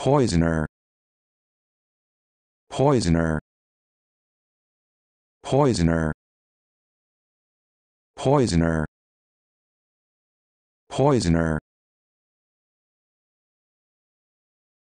poisoner poisoner poisoner poisoner poisoner